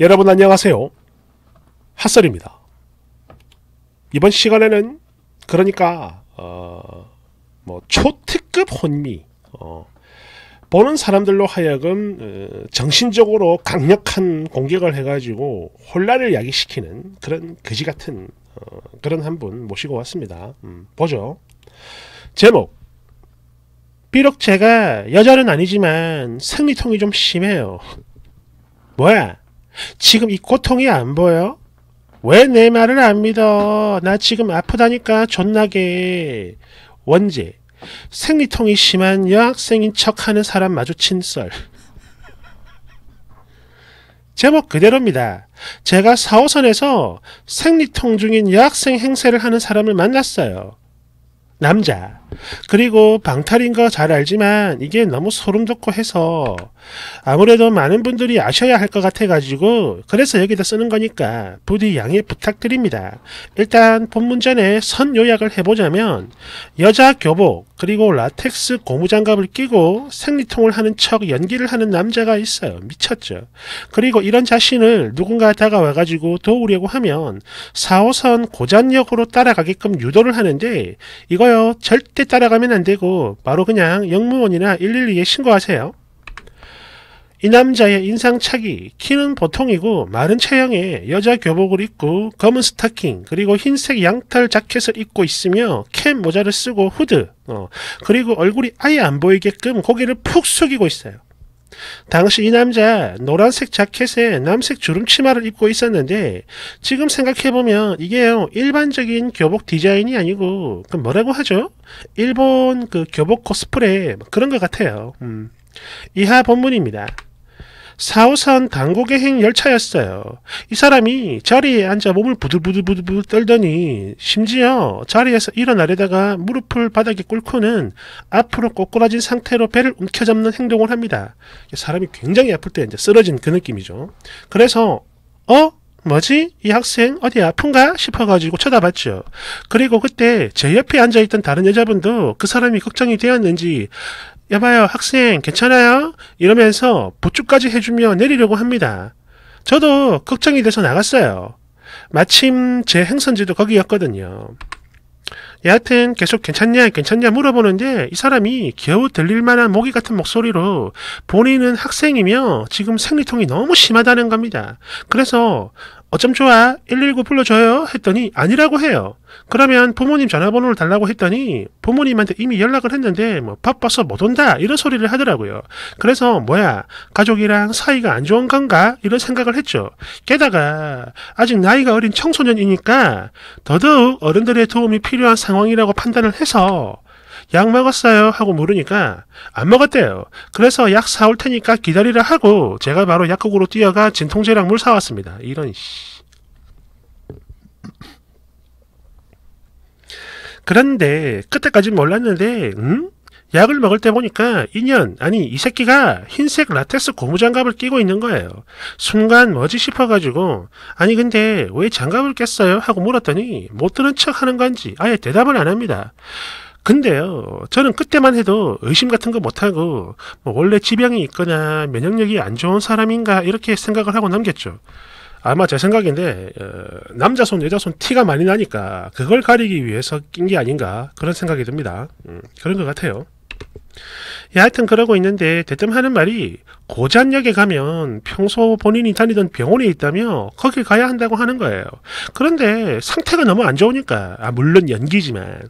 여러분 안녕하세요. 핫설입니다. 이번 시간에는 그러니까 어, 뭐 초특급 혼미 어, 보는 사람들로 하여금 어, 정신적으로 강력한 공격을 해가지고 혼란을 야기시키는 그런 거지 같은 어, 그런 한 분 모시고 왔습니다. 음, 보죠. 제목 비록 제가 여자는 아니지만 생리통이 좀 심해요. 뭐야? 지금 이 고통이 안 보여? 왜 내 말을 안 믿어? 나 지금 아프다니까 존나게. 원제. 생리통이 심한 여학생인 척하는 사람 마주친 썰. 제목 그대로입니다. 제가 4호선에서 생리통 중인 여학생 행세를 하는 사람을 만났어요. 남자. 그리고 방탈인 거 잘 알지만 이게 너무 소름 돋고 해서 아무래도 많은 분들이 아셔야 할 것 같아가지고 그래서 여기다 쓰는 거니까 부디 양해 부탁드립니다. 일단 본 문전에 선 요약을 해보자면 여자 교복, 그리고 라텍스 고무장갑을 끼고 생리통을 하는 척 연기를 하는 남자가 있어요. 미쳤죠. 그리고 이런 자신을 누군가 다가와가지고 도우려고 하면 4호선 고잔역으로 따라가게끔 유도를 하는데 이거요 절대 따라가면 안되고 바로 그냥 영무원이나 112에 신고하세요. 이 남자의 인상착이 키는 보통이고 마른 체형에 여자 교복을 입고 검은 스타킹 그리고 흰색 양털 자켓을 입고 있으며 캡 모자를 쓰고 후드 어, 그리고 얼굴이 아예 안 보이게끔 고개를 푹 숙이고 있어요. 당시 이 남자 노란색 자켓에 남색 주름 치마를 입고 있었는데 지금 생각해보면 이게요 일반적인 교복 디자인이 아니고 그 뭐라고 하죠? 일본 그 교복 코스프레 그런 것 같아요. 음. 이하 본문입니다. 사우산 강고개행 열차였어요. 이 사람이 자리에 앉아 몸을 부들부들부들 떨더니 심지어 자리에서 일어나려다가 무릎을 바닥에 꿇고는 앞으로 꼬꾸라진 상태로 배를 움켜잡는 행동을 합니다. 사람이 굉장히 아플 때 이제 쓰러진 그 느낌이죠. 그래서 어? 뭐지? 이 학생 어디 아픈가? 싶어가지고 쳐다봤죠. 그리고 그때 제 옆에 앉아있던 다른 여자분도 그 사람이 걱정이 되었는지 여봐요, 학생, 괜찮아요? 이러면서 보충까지 해주며 내리려고 합니다. 저도 걱정이 돼서 나갔어요. 마침 제 행선지도 거기였거든요. 여하튼 계속 괜찮냐 괜찮냐 물어보는데 이 사람이 겨우 들릴만한 모기 같은 목소리로 본인은 학생이며 지금 생리통이 너무 심하다는 겁니다. 그래서 어쩜 좋아 119 불러줘요 했더니 아니라고 해요 그러면 부모님 전화번호를 달라고 했더니 부모님한테 이미 연락을 했는데 뭐 바빠서 못 온다 이런 소리를 하더라고요 그래서 뭐야 가족이랑 사이가 안 좋은 건가 이런 생각을 했죠 게다가 아직 나이가 어린 청소년이니까 더더욱 어른들의 도움이 필요한 상황이라고 판단을 해서 약 먹었어요 하고 물으니까 안 먹었대요. 그래서 약 사 올 테니까 기다리라 하고 제가 바로 약국으로 뛰어가 진통제랑 물 사왔습니다. 이런 씨. 그런데 그때까진 몰랐는데 응? 약을 먹을 때 보니까 인연 아니 이 새끼가 흰색 라텍스 고무장갑을 끼고 있는 거예요. 순간 뭐지 싶어가지고 아니 근데 왜 장갑을 꼈어요? 하고 물었더니 못 들은 척 하는 건지 아예 대답을 안 합니다. 근데요, 저는 그때만 해도 의심 같은 거 못하고, 뭐 원래 지병이 있거나 면역력이 안 좋은 사람인가, 이렇게 생각을 하고 남겼죠. 아마 제 생각인데, 어, 남자 손, 여자 손 티가 많이 나니까, 그걸 가리기 위해서 낀 게 아닌가, 그런 생각이 듭니다. 음, 그런 것 같아요. 예, 하여튼 그러고 있는데 대뜸 하는 말이 고잔역에 가면 평소 본인이 다니던 병원에 있다며 거길 가야 한다고 하는 거예요. 그런데 상태가 너무 안 좋으니까 아 물론 연기지만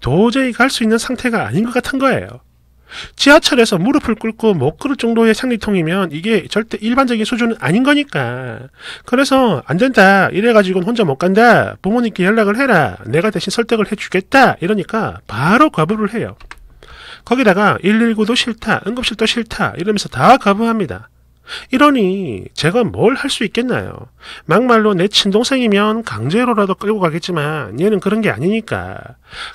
도저히 갈 수 있는 상태가 아닌 것 같은 거예요. 지하철에서 무릎을 꿇고 못 걸을 정도의 생리통이면 이게 절대 일반적인 수준은 아닌 거니까. 그래서 안 된다. 이래가지고 혼자 못 간다. 부모님께 연락을 해라. 내가 대신 설득을 해주겠다. 이러니까 바로 과부를 해요. 거기다가 119도 싫다, 응급실도 싫다 이러면서 다 거부합니다. 이러니 제가 뭘 할 수 있겠나요? 막말로 내 친동생이면 강제로라도 끌고 가겠지만 얘는 그런 게 아니니까.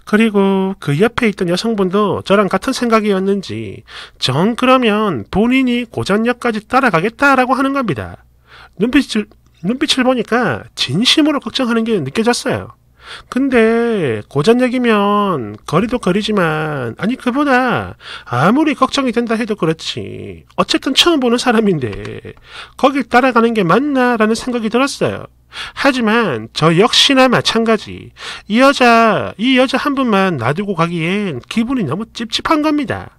그리고 그 옆에 있던 여성분도 저랑 같은 생각이었는지 전 그러면 본인이 고전역까지 따라가겠다라고 하는 겁니다. 눈빛을, 눈빛을 보니까 진심으로 걱정하는 게 느껴졌어요. 근데 고전얘기면 거리도 거리지만 아니 그보다 아무리 걱정이 된다 해도 그렇지 어쨌든 처음 보는 사람인데 거길 따라가는 게 맞나라는 생각이 들었어요. 하지만 저 역시나 마찬가지 이 여자 이 여자 한 분만 놔두고 가기엔 기분이 너무 찝찝한 겁니다.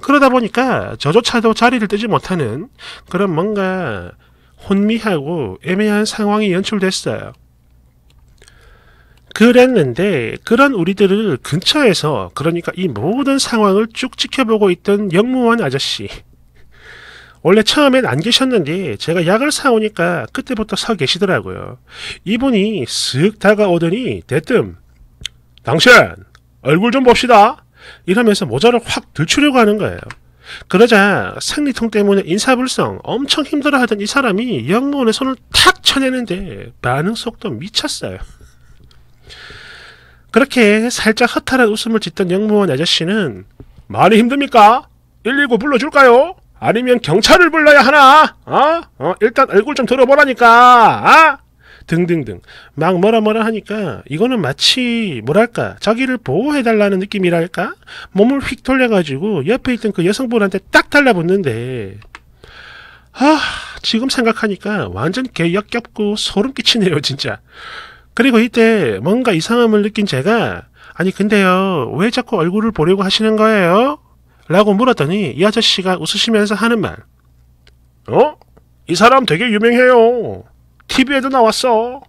그러다 보니까 저조차도 자리를 뜨지 못하는 그런 뭔가 혼미하고 애매한 상황이 연출됐어요. 그랬는데 그런 우리들을 근처에서 그러니까 이 모든 상황을 쭉 지켜보고 있던 영무원 아저씨 원래 처음엔 안 계셨는데 제가 약을 사오니까 그때부터 서 계시더라고요. 이분이 슥 다가오더니 대뜸 당신 얼굴 좀 봅시다 이러면서 모자를 확 들추려고 하는 거예요. 그러자 생리통 때문에 인사불성 엄청 힘들어하던 이 사람이 영무원의 손을 탁 쳐내는데 반응 속도 미쳤어요. 그렇게 살짝 허탈한 웃음을 짓던 영무원 아저씨는 많이 힘듭니까? 119 불러줄까요? 아니면 경찰을 불러야 하나? 어? 어? 일단 얼굴 좀 들어보라니까! 아? 등등등 막 뭐라 뭐라 하니까 이거는 마치 뭐랄까 자기를 보호해달라는 느낌이랄까 몸을 휙 돌려가지고 옆에 있던 그 여성분한테 딱 달라붙는데 아 지금 생각하니까 완전 개역겹고 소름 끼치네요 진짜 그리고 이때 뭔가 이상함을 느낀 제가 아니 근데요 왜 자꾸 얼굴을 보려고 하시는 거예요? 라고 물었더니 이 아저씨가 웃으시면서 하는 말 어? 이 사람 되게 유명해요 TV에도 나왔어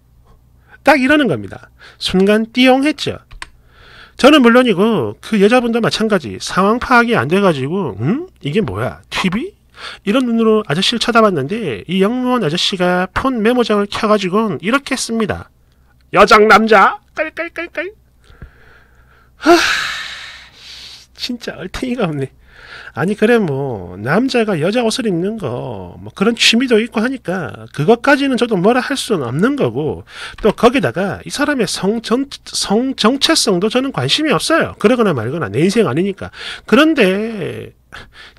딱 이러는 겁니다 순간 띠용 했죠 저는 물론이고 그 여자분도 마찬가지 상황 파악이 안 돼가지고 음? 이게 뭐야? TV? 이런 눈으로 아저씨를 쳐다봤는데 이 영무원 아저씨가 폰 메모장을 켜가지고 이렇게 씁니다 여장 남자 깔깔깔깔 하 진짜 얼탱이가 없네 아니 그래 뭐 남자가 여자 옷을 입는 거 뭐 그런 취미도 있고 하니까 그것까지는 저도 뭐라 할 수는 없는 거고 또 거기다가 이 사람의 성 정, 성정체성도 저는 관심이 없어요 그러거나 말거나 내 인생 아니니까 그런데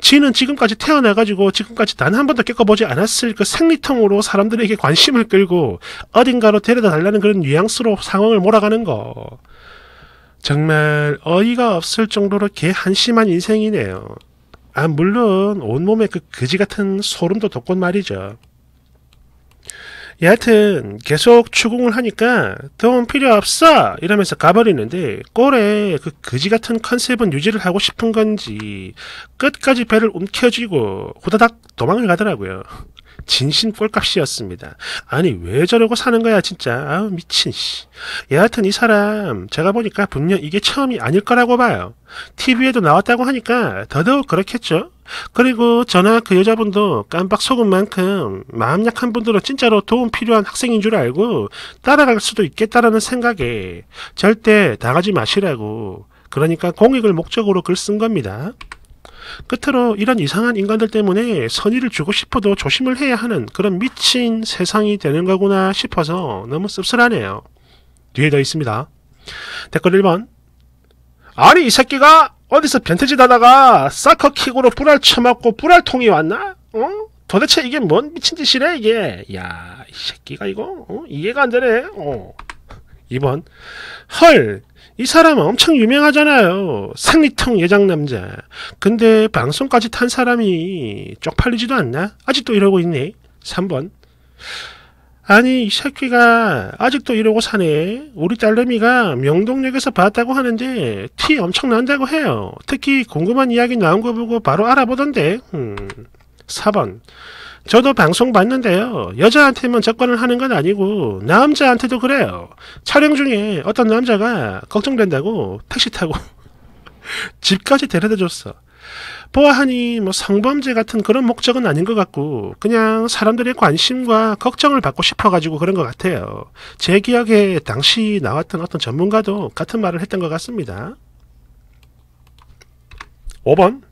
지는 지금까지 태어나가지고 지금까지 단 한 번도 겪어보지 않았을 그 생리통으로 사람들에게 관심을 끌고 어딘가로 데려다 달라는 그런 뉘앙스로 상황을 몰아가는 거. 정말 어이가 없을 정도로 개 한심한 인생이네요. 아, 물론 온몸에 그 거지 같은 소름도 돋곤 말이죠. 예, 여하튼 계속 추궁을 하니까 돈 필요 없어 이러면서 가버리는데 꼴에 그 거지 같은 컨셉은 유지를 하고 싶은 건지 끝까지 배를 움켜쥐고 후다닥 도망을 가더라고요. 진심 꼴값이었습니다. 아니 왜 저러고 사는 거야 진짜. 아우 미친 씨. 여하튼 이 사람 제가 보니까 분명 이게 처음이 아닐 거라고 봐요. TV에도 나왔다고 하니까 더더욱 그렇겠죠. 그리고 저나 그 여자분도 깜빡 속은 만큼 마음 약한 분들은 진짜로 도움 필요한 학생인 줄 알고 따라갈 수도 있겠다라는 생각에 절대 당하지 마시라고 그러니까 공익을 목적으로 글 쓴 겁니다. 끝으로 이런 이상한 인간들 때문에 선의를 주고 싶어도 조심을 해야 하는 그런 미친 세상이 되는 거구나 싶어서 너무 씁쓸하네요. 뒤에 더 있습니다. 댓글 1번 아니 이 새끼가 어디서 변태짓 하다가 사커킥으로 불알 쳐맞고 불알통이 왔나? 어? 도대체 이게 뭔 미친 짓이래 이게 야 이 새끼가 이거 어? 이해가 안 되네 어. 2번 헐 이 사람 엄청 유명하잖아요. 생리통 예장 남자. 근데 방송까지 탄 사람이 쪽팔리지도 않나? 아직도 이러고 있네. 3번 아니 이 새끼가 아직도 이러고 사네. 우리 딸내미가 명동역에서 봤다고 하는데 티 엄청 난다고 해요. 특히 궁금한 이야기 나온 거 보고 바로 알아보던데. 음. 4번 저도 방송 봤는데요. 여자한테만 접근을 하는 건 아니고 남자한테도 그래요. 촬영 중에 어떤 남자가 걱정된다고 택시 타고 집까지 데려다 줬어. 보아하니 뭐 성범죄 같은 그런 목적은 아닌 것 같고 그냥 사람들의 관심과 걱정을 받고 싶어가지고 그런 것 같아요. 제 기억에 당시 나왔던 어떤 전문가도 같은 말을 했던 것 같습니다. 5번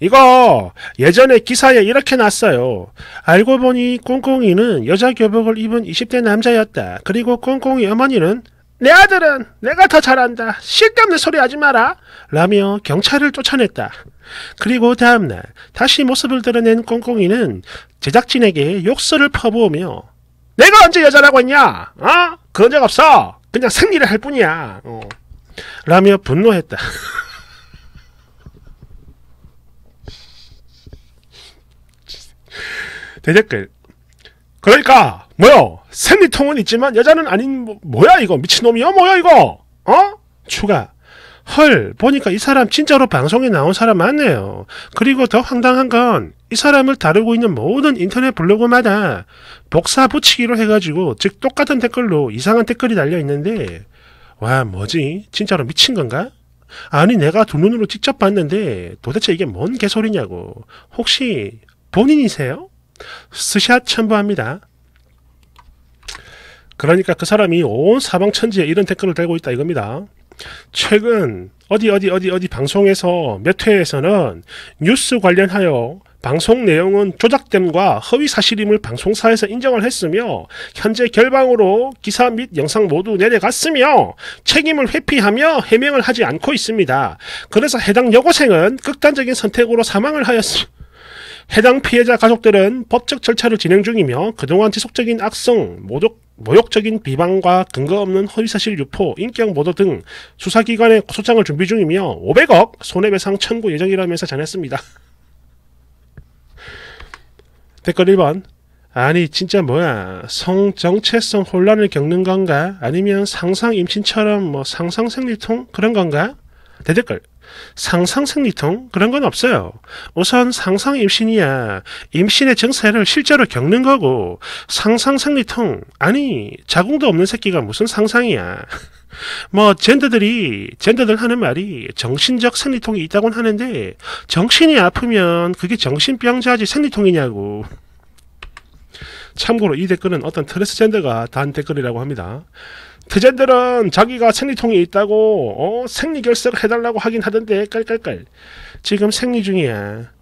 이거 예전에 기사에 이렇게 났어요. 알고 보니 꽁꽁이는 여자 교복을 입은 20대 남자였다. 그리고 꽁꽁이 어머니는 내 아들은 내가 더 잘한다. 쓸데없 소리 하지 마라. 라며 경찰을 쫓아냈다. 그리고 다음날 다시 모습을 드러낸 꽁꽁이는 제작진에게 욕설을 퍼부으며 내가 언제 여자라고 했냐? 어? 그런 적 없어. 그냥 생리를 할 뿐이야. 어. 라며 분노했다. 대댓글. 그러니까 뭐요? 생리통은 있지만 여자는 아닌 뭐, 야 이거 미친놈이야 뭐야 이거 어? 추가 헐 보니까 이 사람 진짜로 방송에 나온 사람 맞네요. 그리고 더 황당한 건 이 사람을 다루고 있는 모든 인터넷 블로그마다 복사 붙이기로 해가지고 즉 똑같은 댓글로 이상한 댓글이 달려있는데 와 뭐지 진짜로 미친 건가? 아니 내가 두 눈으로 직접 봤는데 도대체 이게 뭔 개소리냐고 혹시 본인이세요? 스샷 첨부합니다. 그러니까 그 사람이 온 사방천지에 이런 댓글을 달고 있다 이겁니다. 최근 어디 어디 어디 어디 방송에서 몇 회에서는 뉴스 관련하여 방송 내용은 조작됨과 허위 사실임을 방송사에서 인정을 했으며 현재 결방으로 기사 및 영상 모두 내려갔으며 책임을 회피하며 해명을 하지 않고 있습니다. 그래서 해당 여고생은 극단적인 선택으로 사망을 하였습니다. 해당 피해자 가족들은 법적 절차를 진행 중이며 그동안 지속적인 악성, 모독, 모욕적인 비방과 근거 없는 허위사실 유포, 인격 모독 등수사기관의 소장을 준비 중이며 500억 손해배상 청구 예정이라면서 전했습니다. 댓글 1번 아니 진짜 뭐야 성 정체성 혼란을 겪는 건가 아니면 상상 임신처럼 뭐 상상 생리통 그런 건가 대댓글 상상 생리통 그런 건 없어요. 우선 상상 임신이야 임신의 증세를 실제로 겪는 거고 상상 생리통 아니 자궁도 없는 새끼가 무슨 상상이야. 뭐 젠더들이 젠더들 하는 말이 정신적 생리통이 있다곤 하는데 정신이 아프면 그게 정신병자지 생리통이냐고. 참고로 이 댓글은 어떤 트랜스젠더가 단 댓글이라고 합니다. 대제들은 자기가 생리통이 있다고 어? 생리결석 을 해달라고 하긴 하던데 깔깔깔 지금 생리 중이야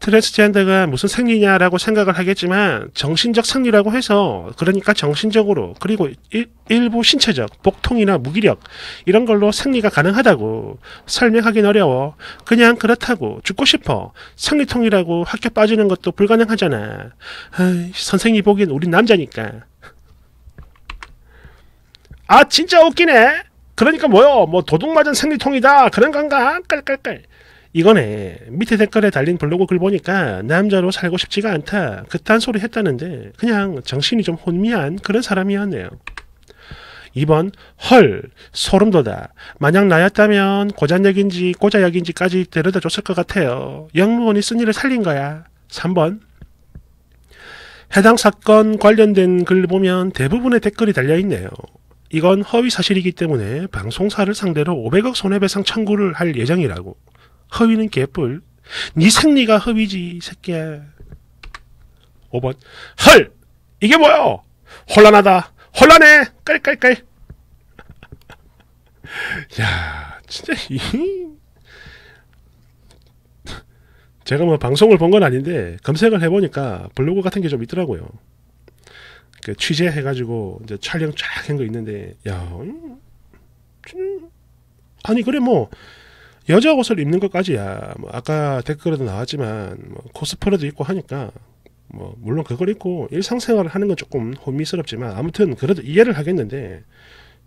트랜스젠더가 무슨 생리냐라고 생각을 하겠지만 정신적 생리라고 해서 그러니까 정신적으로 그리고 일, 일부 신체적 복통이나 무기력 이런 걸로 생리가 가능하다고 설명하긴 어려워 그냥 그렇다고 죽고 싶어 생리통이라고 학교 빠지는 것도 불가능하잖아 아이, 선생님 보기엔 우린 남자니까 아 진짜 웃기네. 그러니까 뭐요? 뭐 도둑 맞은 생리통이다 그런 건가? 깔깔깔. 이거네. 밑에 댓글에 달린 블로그 글 보니까 남자로 살고 싶지가 않다. 그딴 소리 했다는데 그냥 정신이 좀 혼미한 그런 사람이었네요. 2번 헐 소름돋아 만약 나였다면 고잔역인지 고자역인지까지 데려다 줬을 것 같아요. 영무원이 쓴 일을 살린 거야. 3번 해당 사건 관련된 글 보면 대부분의 댓글이 달려있네요. 이건 허위 사실이기 때문에 방송사를 상대로 500억 손해배상 청구를 할 예정이라고. 허위는 개뿔. 네 생리가 허위지, 새끼야. 5번. 헐! 이게 뭐야 혼란하다. 혼란해! 깔깔깔. 야, 진짜, 이. 제가 뭐 방송을 본 건 아닌데, 검색을 해보니까 블로그 같은 게 좀 있더라고요. 그 취재해가지고 이제 촬영 쫙 한 거 있는데 야 음, 아니 그래 뭐 여자 옷을 입는 것까지야 뭐 아까 댓글에도 나왔지만 뭐 코스프레도 있고 하니까 뭐 물론 그걸 입고 일상생활을 하는 건 조금 혼미스럽지만 아무튼 그래도 이해를 하겠는데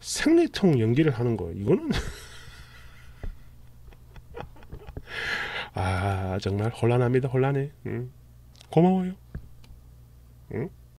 생리통 연기를 하는 거 이거는 아 정말 혼란합니다 혼란해 응. 고마워요 응?